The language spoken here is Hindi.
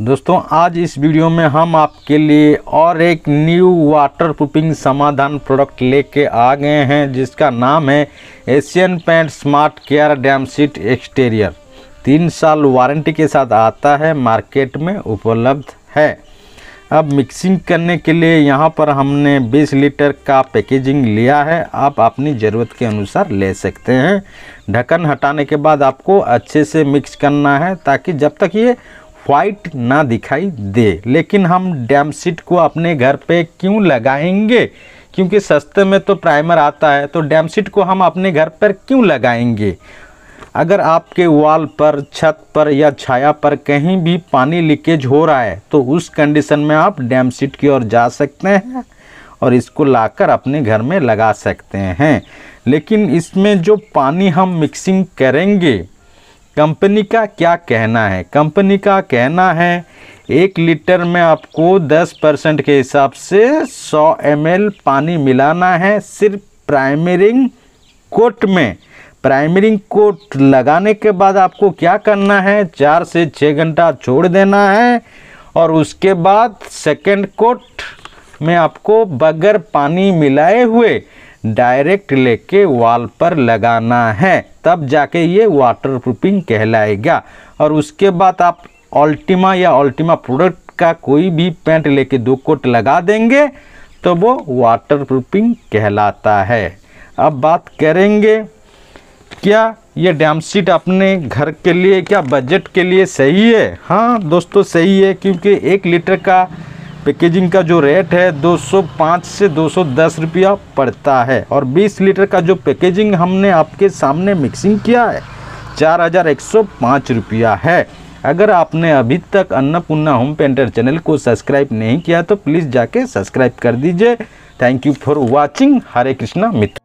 दोस्तों आज इस वीडियो में हम आपके लिए और एक न्यू वाटर प्रूफिंग समाधान प्रोडक्ट लेके आ गए हैं जिसका नाम है Asian paint smart care damp sheet exterior तीन साल वारंटी के साथ आता है मार्केट में उपलब्ध है अब मिक्सिंग करने के लिए यहाँ पर हमने 20 लीटर का पैकेजिंग लिया है आप अपनी ज़रूरत के अनुसार ले सकते हैं ढक्कन हटाने के बाद आपको अच्छे से मिक्स करना है ताकि जब तक ये वाइट ना दिखाई दे लेकिन हम डैम सीट को अपने घर पे क्यों लगाएंगे क्योंकि सस्ते में तो प्राइमर आता है तो डैम सीट को हम अपने घर पर क्यों लगाएंगे अगर आपके वॉल पर छत पर या छाया पर कहीं भी पानी लीकेज हो रहा है तो उस कंडीशन में आप डैम सीट की ओर जा सकते हैं और इसको लाकर अपने घर में लगा सकते हैं लेकिन इसमें जो पानी हम मिक्सिंग करेंगे कंपनी का क्या कहना है कंपनी का कहना है एक लीटर में आपको 10 परसेंट के हिसाब से 100 एम पानी मिलाना है सिर्फ प्राइमरिंग कोट में प्राइमरिंग कोट लगाने के बाद आपको क्या करना है चार से छः घंटा छोड़ देना है और उसके बाद सेकेंड कोट में आपको बगैर पानी मिलाए हुए डायरेक्ट लेके वॉल पर लगाना है तब जाके ये वाटर प्रूफिंग कहलाएगा और उसके बाद आप अल्टीमा या अल्टीमा प्रोडक्ट का कोई भी पैंट लेके दो कोट लगा देंगे तो वो वाटर प्रूफिंग कहलाता है अब बात करेंगे क्या ये डैम सीट अपने घर के लिए क्या बजट के लिए सही है हाँ दोस्तों सही है क्योंकि एक लीटर का पैकेजिंग का जो रेट है 205 से 210 रुपया पड़ता है और 20 लीटर का जो पैकेजिंग हमने आपके सामने मिक्सिंग किया है चार हज़ार एक सौ पाँच रुपया है अगर आपने अभी तक अन्नपूर्णा होम पेंटर चैनल को सब्सक्राइब नहीं किया तो प्लीज़ जाके सब्सक्राइब कर दीजिए thank you for watching Hare Krishna Mitra